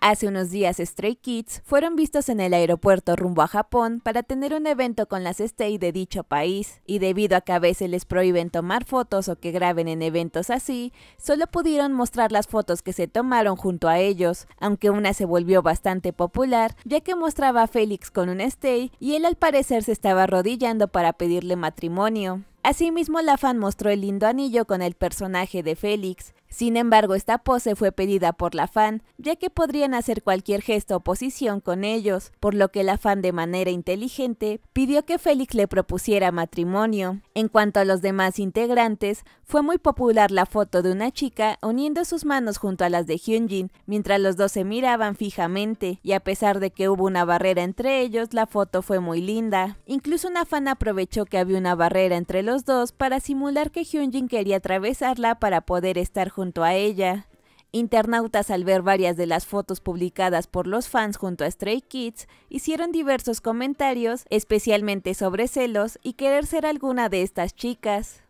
Hace unos días Stray Kids fueron vistos en el aeropuerto rumbo a Japón para tener un evento con las STAY de dicho país, y debido a que a veces les prohíben tomar fotos o que graben en eventos así, solo pudieron mostrar las fotos que se tomaron junto a ellos, aunque una se volvió bastante popular, ya que mostraba a Félix con un STAY y él al parecer se estaba arrodillando para pedirle matrimonio. Asimismo, la fan mostró el lindo anillo con el personaje de Félix, sin embargo, esta pose fue pedida por la fan, ya que podrían hacer cualquier gesto o posición con ellos, por lo que la fan de manera inteligente pidió que Félix le propusiera matrimonio. En cuanto a los demás integrantes, fue muy popular la foto de una chica uniendo sus manos junto a las de Hyunjin, mientras los dos se miraban fijamente, y a pesar de que hubo una barrera entre ellos, la foto fue muy linda. Incluso una fan aprovechó que había una barrera entre los dos para simular que Hyunjin quería atravesarla para poder estar junto a ella. Internautas al ver varias de las fotos publicadas por los fans junto a Stray Kids hicieron diversos comentarios, especialmente sobre celos y querer ser alguna de estas chicas.